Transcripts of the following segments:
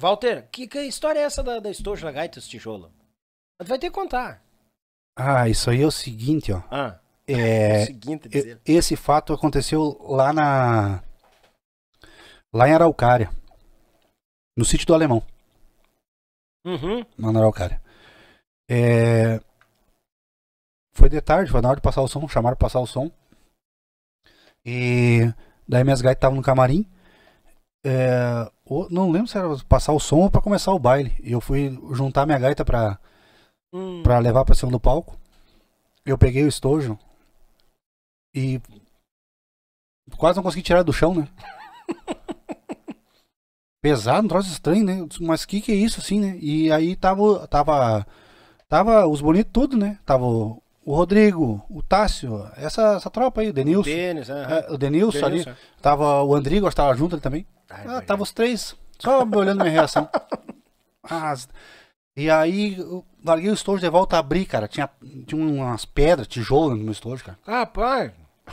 Walter, que, que história é essa da, da estojo da gaita esse tijolo? Tu vai ter que contar. Ah, isso aí é o seguinte, ó. Ah, é, é o seguinte dizer. Esse fato aconteceu lá na... Lá em Araucária. No sítio do Alemão. Uhum. Lá na Araucária. É... Foi de tarde, foi na hora de passar o som, chamaram pra passar o som. E daí minhas gaitas estavam no camarim. É, não lembro se era passar o som ou pra começar o baile. E eu fui juntar minha gaita pra, hum. Pra levar pra cima do palco. Eu peguei o estojo e quase não consegui tirar do chão, né? Pesado, um troço estranho, né? Mas que que é isso assim, né? E aí tava tava tava os bonitos tudo, né? Tava o, Rodrigo, o Tássio, essa, essa tropa aí, o Denilson. O Denis, uh -huh. é, o Denilson, Denilson ali. Tava o Andrigo, estava junto ali também. Ai, ah, tava os três, só olhando minha reação. e aí, eu larguei o estojo de volta, abri, cara. Tinha, tinha umas pedras, tijolo no meu estojo, cara. Ah, pai!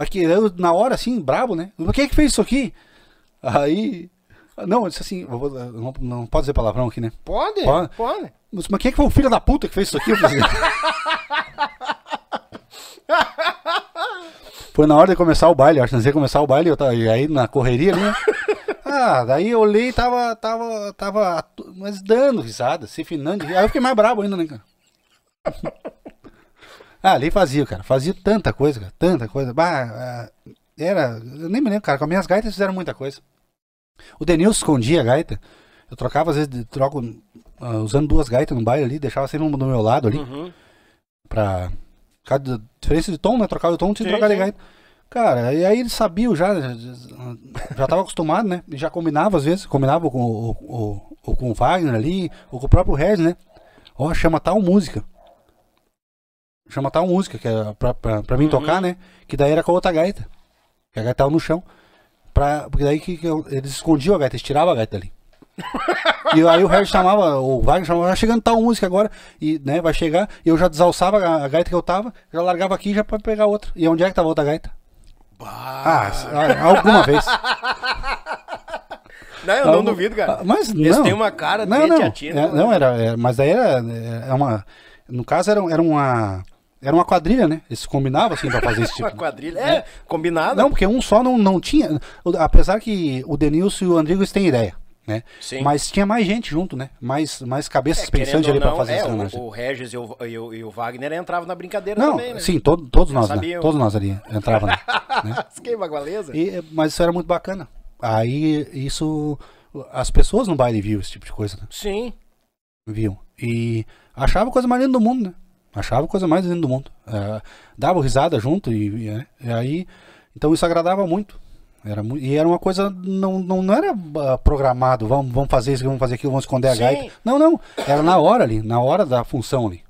Aqui, eu, na hora, assim, brabo, né? Quem é que fez isso aqui? Aí. Não, eu disse assim, vou, não, não, pode dizer palavrão aqui, né? Pode, pode. pode. Mas, mas quem é que foi o filho da puta que fez isso aqui? Eu Foi na hora de começar o baile, acho que ia começar o baile, eu tava, e aí na correria ali, né? Ah, daí eu olhei e tava, tava, tava, mas dando risada, se assim, finando. Aí eu fiquei mais brabo ainda, né, cara? Ah, ali fazia, cara. Fazia tanta coisa, cara. Tanta coisa. Bah, ah, era. Eu nem me lembro, cara. Com as minhas gaitas fizeram muita coisa. O Denilson escondia a gaita. Eu trocava, às vezes, troco. Uh, usando duas gaitas no baile ali, deixava sempre um do meu lado ali. Uhum. Pra Cada diferença de tom, né? Trocava o tom, tinha que trocar de gaita. Cara, e aí ele sabia já, já estava acostumado, né? E já combinava às vezes, combinava com o, o, o, com o Wagner ali, ou com o próprio Rez né? Ó, chama tal música. Chama tal música, que é pra, pra, pra mim uhum. tocar, né? Que daí era com a outra gaita. Que a gaita tava no chão. Pra, porque daí que, que eu, eles escondiam a gaita, eles tiravam a gaita ali e aí o Harry chamava, o Wagner chamava, tá chegando tal música agora, e né, vai chegar, e eu já desalçava a, a gaita que eu tava, já largava aqui já pra pegar outra. E onde é que tava outra gaita? Bah. Ah, ah alguma vez. Não, eu não, não duvido, cara. Ah, mas não. Eles têm uma cara não, não. Atina, é, né? não, era, é, era, mas daí era, era uma. No caso, era, era uma. Era uma quadrilha, né? Eles combinavam assim pra fazer esse tipo. uma quadrilha, é, é, combinado. Não, porque um só não, não tinha. Apesar que o Denilson e o Andrigo têm ideia né? Sim. Mas tinha mais gente junto, né? Mais, mais cabeças é, pensando ali para fazer é, as o, o Regis e o, e o, e, o, Wagner entravam na brincadeira não, também, né? Sim, todos nós, né? Todos nós ali entravam. né? Esquema E, mas isso era muito bacana. Aí isso... As pessoas no baile viam esse tipo de coisa, né? Sim. Viam. E achava a coisa mais linda do mundo, né? Achava a coisa mais linda do mundo. É, dava risada junto e, e, né? e aí... Então isso agradava muito. Era, e era uma coisa, não, não, não era ah, programado, vamos, vamos fazer isso, vamos fazer aquilo, vamos esconder a Sim. gaita. Não, não, era na hora ali, na hora da função ali.